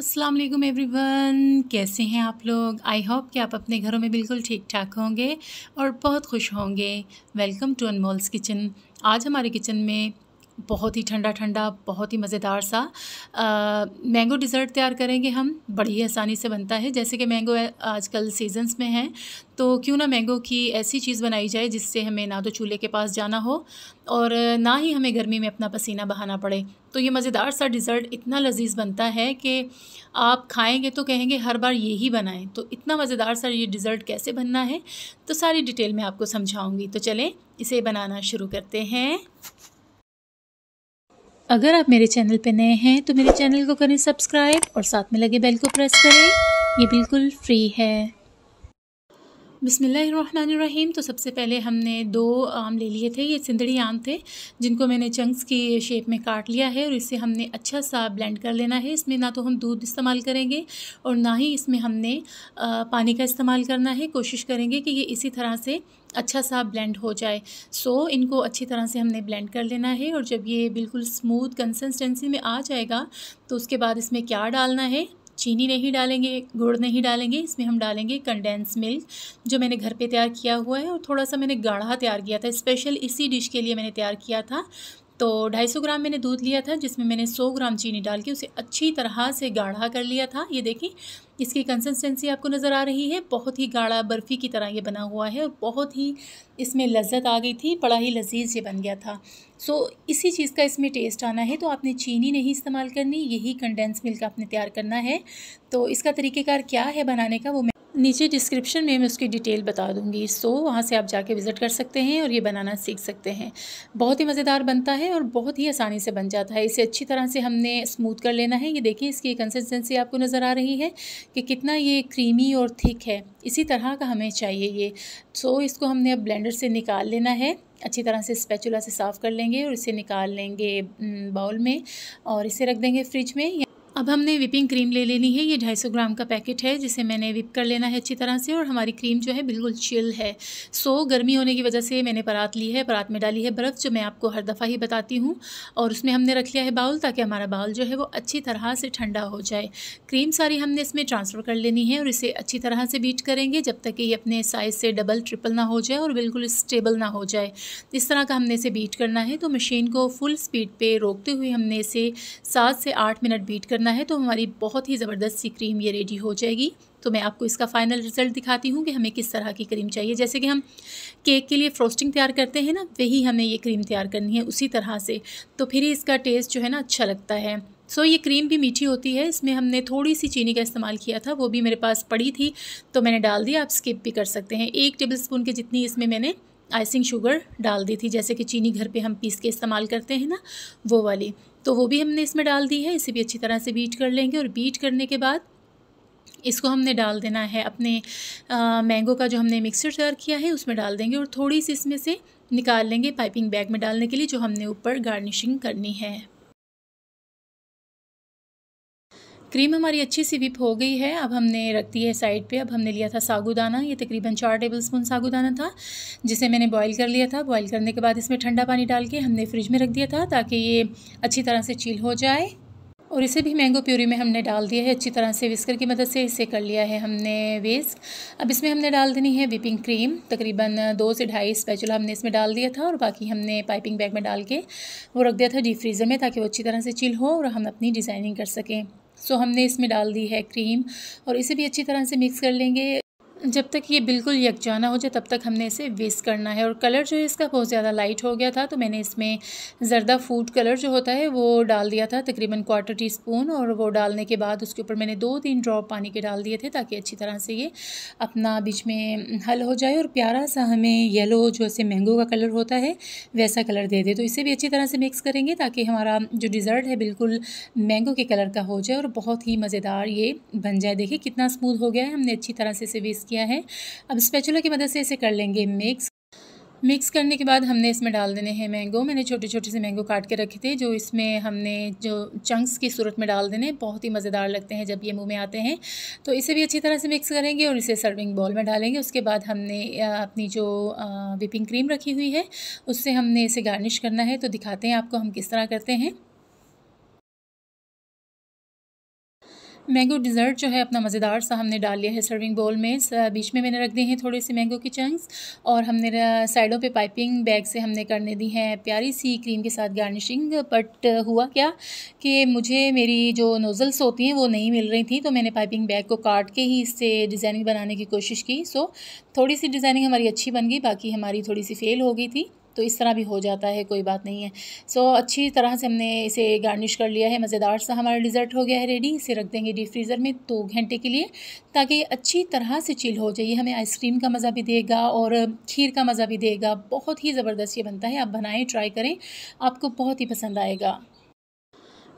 अस्सलाम वालेकुम एवरीवन कैसे हैं आप लोग आई होप कि आप अपने घरों में बिल्कुल ठीक ठाक होंगे और बहुत खुश होंगे वेलकम टू अनमोल्स किचन आज हमारे किचन में बहुत ही ठंडा ठंडा बहुत ही मज़ेदार सा मैंगो डिज़र्ट तैयार करेंगे हम बड़ी आसानी से बनता है जैसे कि मैंगो आजकल सीजन्स में हैं तो क्यों ना मैंगो की ऐसी चीज़ बनाई जाए जिससे हमें ना तो चूल्हे के पास जाना हो और ना ही हमें गर्मी में अपना पसीना बहाना पड़े तो ये मज़ेदार सा डिज़र्ट इतना लजीज बनता है कि आप खाएंगे तो कहेंगे हर बार यही बनाएं तो इतना मज़ेदार सा ये डिज़र्ट कैसे बनना है तो सारी डिटेल मैं आपको समझाऊँगी तो चलें इसे बनाना शुरू करते हैं अगर आप मेरे चैनल पर नए हैं तो मेरे चैनल को करें सब्सक्राइब और साथ में लगे बेल को प्रेस करें ये बिल्कुल फ्री है बिसमीम तो सबसे पहले हमने दो आम ले लिए थे ये सिंदड़ी आम थे जिनको मैंने चंक्स की शेप में काट लिया है और इसे हमने अच्छा सा ब्लेंड कर लेना है इसमें ना तो हम दूध इस्तेमाल करेंगे और ना ही इसमें हमने पानी का इस्तेमाल करना है कोशिश करेंगे कि ये इसी तरह से अच्छा सा ब्लेंड हो जाए सो so, इनको अच्छी तरह से हमने ब्लेंड कर लेना है और जब ये बिल्कुल स्मूथ कंसिस्टेंसी में आ जाएगा तो उसके बाद इसमें क्या डालना है चीनी नहीं डालेंगे गुड़ नहीं डालेंगे इसमें हम डालेंगे कंडेंस मिल्क जो मैंने घर पे तैयार किया हुआ है और थोड़ा सा मैंने गाढ़ा तैयार किया था स्पेशल इसी डिश के लिए मैंने तैयार किया था तो 250 ग्राम मैंने दूध लिया था जिसमें मैंने 100 ग्राम चीनी डाल के उसे अच्छी तरह से गाढ़ा कर लिया था ये देखें इसकी कंसिस्टेंसी आपको नज़र आ रही है बहुत ही गाढ़ा बर्फ़ी की तरह ये बना हुआ है और बहुत ही इसमें लज्जत आ गई थी बड़ा ही लजीज ये बन गया था सो इसी चीज़ का इसमें टेस्ट आना है तो आपने चीनी नहीं इस्तेमाल करनी यही कंडेंस मिल्क आपने तैयार करना है तो इसका तरीक़ेकार क्या है बनाने का वो नीचे डिस्क्रिप्शन में मैं उसकी डिटेल बता दूंगी सो so, वहाँ से आप जाके विज़िट कर सकते हैं और ये बनाना सीख सकते हैं बहुत ही मज़ेदार बनता है और बहुत ही आसानी से बन जाता है इसे अच्छी तरह से हमने स्मूथ कर लेना है ये देखिए इसकी कंसिस्टेंसी आपको नज़र आ रही है कि कितना ये क्रीमी और थिक है इसी तरह का हमें चाहिए ये सो so, इसको हमने अब ब्लेंडर से निकाल लेना है अच्छी तरह से स्पैचुला से साफ़ कर लेंगे और इसे निकाल लेंगे बाउल में और इसे रख देंगे फ्रिज में अब हमने विपिंग क्रीम ले लेनी है ये 250 ग्राम का पैकेट है जिसे मैंने विप कर लेना है अच्छी तरह से और हमारी क्रीम जो है बिल्कुल चिल है सो गर्मी होने की वजह से मैंने परात ली है परात में डाली है बर्फ़ जो मैं आपको हर दफ़ा ही बताती हूँ और उसमें हमने रख लिया है बाउल ताकि हमारा बाउल जो है वो अच्छी तरह से ठंडा हो जाए क्रीम सारी हमने इसमें ट्रांसफ़र कर लेनी है और इसे अच्छी तरह से बीट करेंगे जब तक कि ये अपने साइज़ से डबल ट्रिपल ना हो जाए और बिल्कुल स्टेबल ना हो जाए इस तरह का हमने इसे बीट करना है तो मशीन को फुल स्पीड पर रोकते हुए हमने इसे सात से आठ मिनट बीट करना करना है तो हमारी बहुत ही ज़बरदस्त सी क्रीम ये रेडी हो जाएगी तो मैं आपको इसका फ़ाइनल रिज़ल्ट दिखाती हूँ कि हमें किस तरह की क्रीम चाहिए जैसे कि हम केक के लिए फ्रोस्टिंग तैयार करते हैं ना वही हमें ये क्रीम तैयार करनी है उसी तरह से तो फिर ही इसका टेस्ट जो है ना अच्छा लगता है सो so, ये क्रीम भी मीठी होती है इसमें हमने थोड़ी सी चीनी का इस्तेमाल किया था वो भी मेरे पास पड़ी थी तो मैंने डाल दिया आप स्किप भी कर सकते हैं एक टेबल स्पून के जितनी इसमें मैंने आइसिंग शुगर डाल दी थी जैसे कि चीनी घर पे हम पीस के इस्तेमाल करते हैं ना वो वाली तो वो भी हमने इसमें डाल दी है इसे भी अच्छी तरह से बीट कर लेंगे और बीट करने के बाद इसको हमने डाल देना है अपने मैंगो का जो हमने मिक्सचर तैयार किया है उसमें डाल देंगे और थोड़ी सी इसमें से निकाल लेंगे पाइपिंग बैग में डालने के लिए जो हमने ऊपर गार्निशिंग करनी है क्रीम हमारी अच्छी सी विप हो गई है अब हमने रख दी है साइड पे अब हमने लिया था सागुदाना ये तकरीबन चार टेबल स्पून सागुदाना था जिसे मैंने बॉईल कर लिया था बॉईल करने के बाद इसमें ठंडा पानी डाल के हमने फ्रिज में रख दिया था ताकि ये अच्छी तरह से चील हो जाए और इसे भी मैंगो प्यूरी में हमने डाल दिया है अच्छी तरह से विस्कर की मदद से इसे कर लिया है हमने वेस्ट अब इसमें हमने डाल देनी है विपिंग क्रीम तकरीबन दो से ढाई स्पैचुला हमने इसमें डाल दिया था और बाकी हमने पाइपिंग बैग में डाल के वो रख दिया था डीप फ्रीज़र में ताकि वो अच्छी तरह से चिल हो और हम अपनी डिज़ाइनिंग कर सकें सो हमने इसमें डाल दी है क्रीम और इसे भी अच्छी तरह से मिक्स कर लेंगे जब तक ये बिल्कुल यकजाना हो जाए तब तक हमने इसे वेस्ट करना है और कलर जो है इसका बहुत ज़्यादा लाइट हो गया था तो मैंने इसमें ज़रदा फूड कलर जो होता है वो डाल दिया था तकरीबन क्वार्टर टी स्पून और वो डालने के बाद उसके ऊपर मैंने दो तीन ड्रॉप पानी के डाल दिए थे ताकि अच्छी तरह से ये अपना बीच में हल हो जाए और प्यारा सा हमें येलो जो है मैंगो का कलर होता है वैसा कलर दे दे तो इसे भी अच्छी तरह से मिक्स करेंगे ताकि हमारा जो डिज़र्ट है बिल्कुल मैंगो के कलर का हो जाए और बहुत ही मज़ेदार ये बन जाए देखिए कितना स्मूथ हो गया है हमने अच्छी तरह से इसे वेस्ट किया किया है अब स्पेचुला की मदद से इसे कर लेंगे मिक्स मिक्स करने के बाद हमने इसमें डाल देने हैं मैंगो मैंने छोटे छोटे से मैंगो काट के रखे थे जो इसमें हमने जो चंक्स की सूरत में डाल देने बहुत ही मज़ेदार लगते हैं जब ये मुंह में आते हैं तो इसे भी अच्छी तरह से मिक्स करेंगे और इसे सर्विंग बॉल में डालेंगे उसके बाद हमने अपनी जो विपिंग क्रीम रखी हुई है उससे हमने इसे गार्निश करना है तो दिखाते हैं आपको हम किस तरह करते हैं मैंगो डिज़र्ट जो है अपना मज़ेदार सा हमने डाल लिया है सर्विंग बोल में बीच में मैंने रख दिए हैं थोड़े से मैंगो के चंक्स और हमने साइडों पे पाइपिंग बैग से हमने करने दी हैं प्यारी सी क्रीम के साथ गार्निशिंग बट हुआ क्या कि मुझे मेरी जो नोज़ल्स होती हैं वो नहीं मिल रही थी तो मैंने पाइपिंग बैग को काट के ही इससे डिज़ाइनिंग बनाने की कोशिश की सो थोड़ी सी डिज़ाइनिंग हमारी अच्छी बन गई बाकी हमारी थोड़ी सी फेल हो गई थी तो इस तरह भी हो जाता है कोई बात नहीं है सो so, अच्छी तरह से हमने इसे गार्निश कर लिया है मज़ेदार सा हमारा डिज़र्ट हो गया है रेडी इसे रख देंगे डीप फ्रीज़र में दो घंटे के लिए ताकि अच्छी तरह से चिल हो जाए हमें आइसक्रीम का मज़ा भी देगा और खीर का मज़ा भी देगा बहुत ही ज़बरदस्त ये बनता है आप बनाएँ ट्राई करें आपको बहुत ही पसंद आएगा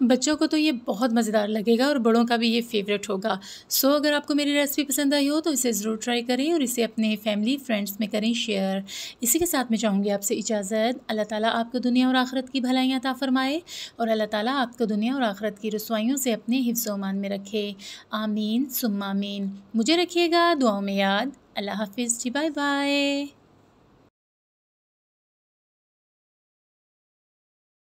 बच्चों को तो ये बहुत मज़ेदार लगेगा और बड़ों का भी ये फेवरेट होगा सो अगर आपको मेरी रेसिपी पसंद आई हो तो इसे ज़रूर ट्राई करें और इसे अपने फैमिली फ्रेंड्स में करें शेयर इसी के साथ मैं चाहूँगी आपसे इजाज़त अल्लाह ताला आपको दुनिया और आखरत की भलाइयाँ ता फरमाए और अल्लाह ताला आपको दुनिया और आखरत की रसवाइयों से अपने हिफ्ज़ोमान में रखे आमीन सुमामीन मुझे रखिएगा दुआओं में याद अल्लाह हाफिज़ जी बाय बाय